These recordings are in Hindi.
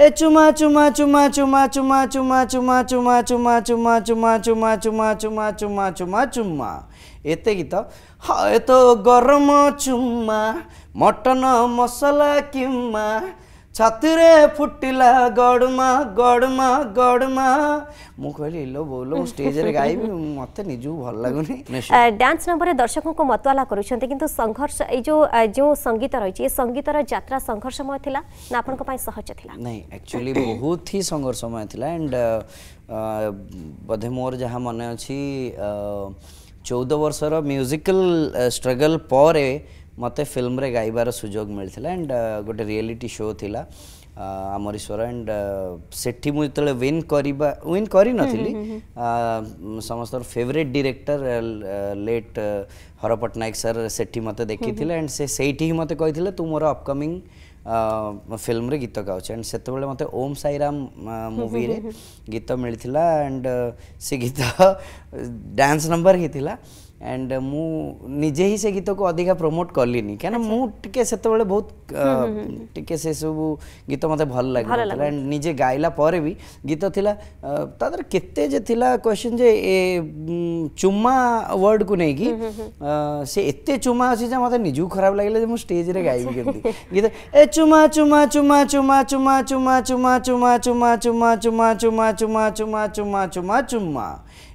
ए चुमा चुमा चुमा चुमा चुमा चुमा चुमा चुमा चुमा चुमा चुमा चुमा चुमा चुमा चुमा चुमा चुमा ଏତେ ଗୀତ ହଁ ଏ ତ ଗରମ ଚୁମା ମଟନ ମସଲା କିମା छतरे फुटला गडमा गडमा गडमा ମୁଁ କହିଲି ଇଲୋ ବୋଲ ମୁଁ ଷ୍ଟେଜରେ ଗାଇବି ମୋତେ ନିଜକୁ ଭଲ ଲାଗୁନି ଡ୍ୟାନ୍ସ ନାମରେ ଦର୍ଶକଙ୍କୁ ମତୁଆଲା କରୁଛନ୍ତି କିନ୍ତୁ ସଂଘର୍ଷ ଏଇ ଯେଉଁ ଯେଉଁ ସଙ୍ଗୀତ ରହିଛି ଏ ସଙ୍ଗୀତର ଯାତ୍ରା ସଂଘର୍ଷମୟ ଥିଲା ନା ଆପଣଙ୍କ ପାଇଁ ସହଜ ଥିଲା ନାଇଁ ଆକ୍ଚୁଆଲି ବହୁତ ହି ସଂଘର୍ଷମୟ ଥିଲା ଆଣ୍ଡ ବୋଧେ ମୋର ଯାହା ମନେ ଅଛି ଚଉଦ ବର୍ଷର ମ୍ୟୁଜିକାଲ ଷ୍ଟ୍ରଗଲ୍ ପରେ मते फिल्म रे गायबार सुजोग मिले एंड uh, गोटे रियलीटी शो थिला आमरीश्वर and uh, hmm, hmm, hmm. uh, से मुझे विन करी विन करी समस्त favourite director late Har Pattnaik sir से मत देखी थे एंड से मत कही तू मोर अपकमिंग फिल्म रे गीत गाँचे एंड से मत ओम साईराम मुवी गीत मिलता एंड से गीत डांस नंबर ही थिला एंड मु निजे ही से गीत को अधिका प्रमोट कलिनी क्या मुझे से बहुत टी से सब गीत मत भल लगे एंड निजे गाइला भी गीत थी तादर केते क्वेश्चन जे ए चुम्मा वर्ड को नहीं कि से एते चुम्मा अछि जे मते खराब लागिले जे स्टेज रे गाइबी केमति गीत ए चुमा चुमा चुमा चुमा चुमा चुमा चुमा चुमा चुमा चुमा चुमा चुमा चुमा चुम्मा चुम्मा चुम्मा चुम्मा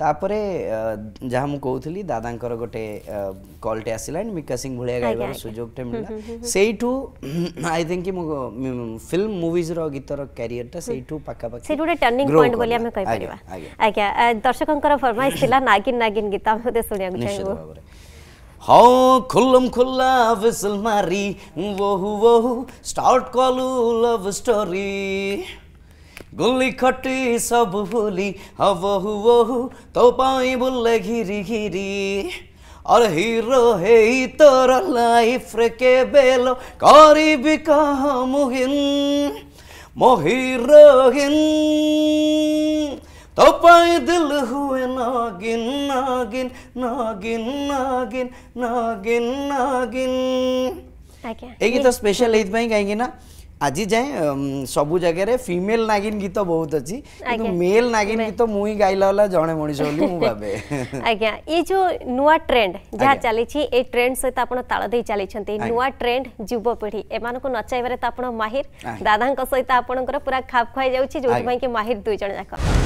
ତାପରେ ଯାହା ମୁଁ କହୁଥିଲି ଦାଦାଙ୍କର ଗୋଟେ କଲ୍ଟେ ଆସିଲା ମିକା ସିଂ ଭଳିଆ ଗାଇବାର ସୁଯୋଗଟେ ମିଳିଲା ସେଇଠୁ ଆଇ ଥିଙ୍କ ମୁଁ ଫିଲ୍ମ ମୁଭିଜ୍ର ଗୀତର କ୍ୟାରିୟର୍ଟା ସେଇଠୁ ପାଖାପାଖି ସେଇଠୁ ଗୋଟେ ଟର୍ଣ୍ଣିଂ ପଏଣ୍ଟ ବୋଲି ଆମେ କହିପାରିବା ଆଜ୍ଞା ଦର୍ଶକଙ୍କର ଫରମାଇଶ ଥିଲା ନାଗିନ ନାଗିନ୍ ଗୀତ ଆମେ ବୋଧେ ଶୁଣିବାକୁ ଚାହିଁବୁ हाँ खुल्लम खुल्ला विसल मारी वो वो स्टार्ट कॉलू लव स्टोरी গুলি খটি সব ভুলি হবহু বহু তো পাই বললে ঘিরি ঘিরি আর হিরো হেই তোর লাইফ রে কে বেলো করিবি কাহ মুহিন মো হিরোহিন तपाईँ दिल हुए नागिन नागिन नागिन नागिन नागिन नागिन এই গীত স্পেশাল এইথ পাই গাইকি না আজি যাই সবু জায়গায় ফিমেল নাগিন গীত বহুত অছি কিন্তু মেল নাগিন গীত মুই গাইলা হলা জনে মনিষ বলি মু ভাবে আজ্ঞা এই যে নয়া ট্রেন্ড যা চালিছি এই ট্রেন্ড সহিত আপন তাল দেই চালিছন্তি নয়া ট্রেন্ড যুবপিঢ়ি এমানকু নচাইবারে তো আপন মাহির দাদাঙ্ক সহিত আপনকৰ পুরা খাপ খাই যাউছি যোউপাই কি মাহির দুই জন যাক